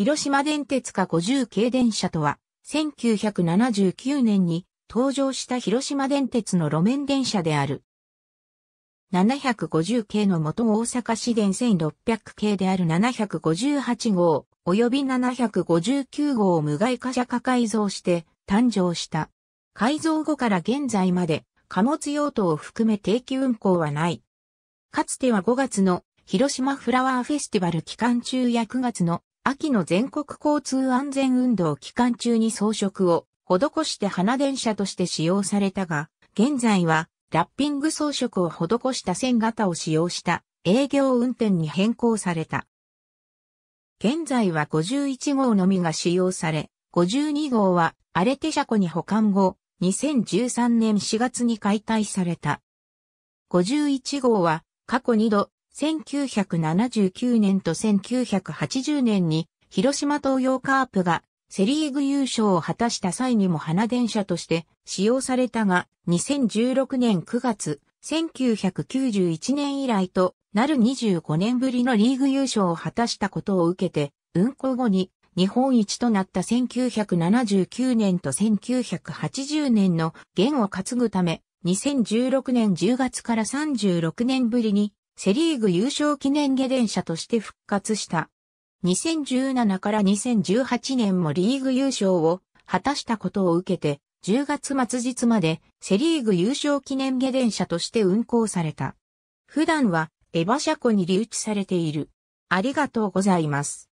広島電鉄か50系電車とは、1979年に登場した広島電鉄の路面電車である。750系の元大阪市電1600系である758号、及び759号を無害化車化改造して誕生した。改造後から現在まで貨物用途を含め定期運行はない。かつては5月の広島フラワーフェスティバル期間中や9月の秋の全国交通安全運動期間中に装飾を施して花電車として使用されたが、現在はラッピング装飾を施した線型を使用した営業運転に変更された。現在は51号のみが使用され、52号は荒れテ車庫に保管後、2013年4月に解体された。51号は過去2度1979年と1980年に広島東洋カープがセリーグ優勝を果たした際にも花電車として使用されたが2016年9月1991年以来となる25年ぶりのリーグ優勝を果たしたことを受けて運行後に日本一となった1979年と1980年の弦を担ぐため2016年10月から36年ぶりにセリーグ優勝記念下電車として復活した。2017から2018年もリーグ優勝を果たしたことを受けて、10月末日までセリーグ優勝記念下電車として運行された。普段はエバ車庫に留置されている。ありがとうございます。